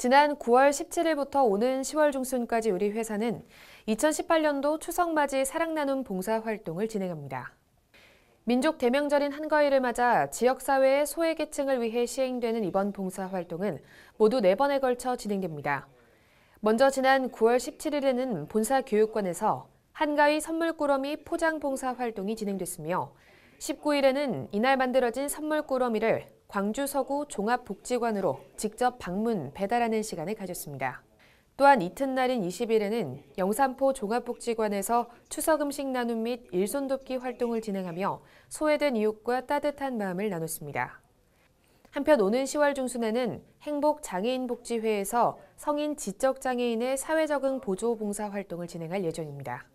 지난 9월 17일부터 오는 10월 중순까지 우리 회사는 2018년도 추석맞이 사랑나눔 봉사활동을 진행합니다. 민족 대명절인 한가위를 맞아 지역사회의 소외계층을 위해 시행되는 이번 봉사활동은 모두 4번에 걸쳐 진행됩니다. 먼저 지난 9월 17일에는 본사 교육관에서 한가위 선물꾸러미 포장 봉사활동이 진행됐으며 19일에는 이날 만들어진 선물 꾸러미를 광주 서구 종합복지관으로 직접 방문 배달하는 시간을 가졌습니다. 또한 이튿날인 20일에는 영산포 종합복지관에서 추석 음식 나눔 및 일손돕기 활동을 진행하며 소외된 이웃과 따뜻한 마음을 나눴습니다. 한편 오는 10월 중순에는 행복장애인복지회에서 성인 지적장애인의 사회적응 보조 봉사 활동을 진행할 예정입니다.